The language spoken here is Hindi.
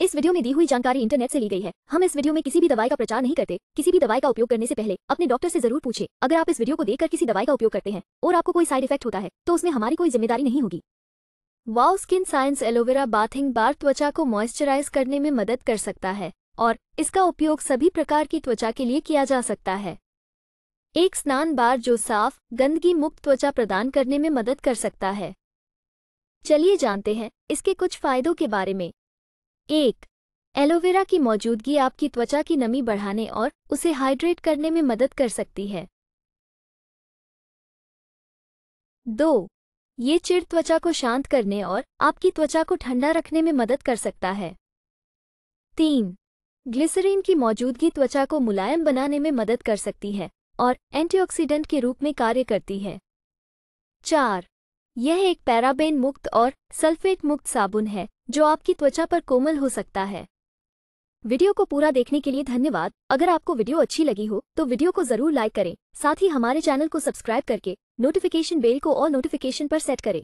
इस वीडियो में दी हुई जानकारी इंटरनेट से ली गई है हम इस वीडियो में किसी भी दवाई का प्रचार नहीं करते किसी भी दवाई का उपयोग करने से पहले अपने डॉक्टर से जरूर पूछे अगर आप इस वीडियो को देखकर किसी दवाई का उपयोग करते हैं और आपको कोई साइड इफेक्ट होता है तो उसमें हमारी कोई जिम्मेदारी नहीं होगी wow skin science aloe vera bathing bar त्वचा को मॉइस्चराइज करने में मदद कर सकता है और इसका उपयोग सभी प्रकार की त्वचा के लिए किया जा सकता है एक स्नान बार जो साफ गंदगी मुक्त त्वचा प्रदान करने में मदद कर सकता है चलिए जानते हैं इसके कुछ फायदों के बारे में एक एलोवेरा की मौजूदगी आपकी त्वचा की नमी बढ़ाने और उसे हाइड्रेट करने में मदद कर सकती है दो ये चिड़ त्वचा को शांत करने और आपकी त्वचा को ठंडा रखने में मदद कर सकता है तीन ग्लिसरीन की मौजूदगी त्वचा को मुलायम बनाने में मदद कर सकती है और एंटीऑक्सीडेंट के रूप में कार्य करती है चार यह एक पैराबेन मुक्त और सल्फेट मुक्त साबुन है जो आपकी त्वचा पर कोमल हो सकता है वीडियो को पूरा देखने के लिए धन्यवाद अगर आपको वीडियो अच्छी लगी हो तो वीडियो को जरूर लाइक करें साथ ही हमारे चैनल को सब्सक्राइब करके नोटिफिकेशन बेल को और नोटिफिकेशन पर सेट करें